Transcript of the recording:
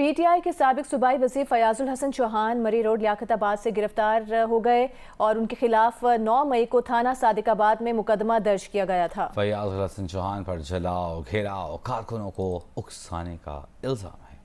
PTI के सबक सूबाई वजीर फयाजुल हसन चौहान मरी रोड लियाकताबाद से गिरफ्तार हो गए और उनके खिलाफ 9 मई को थाना सादिकाबाद में मुकदमा दर्ज किया गया था फयाजुल हसन चौहान पर जलाओ घेराव कारकुनों को उकसाने का इल्ज़ाम है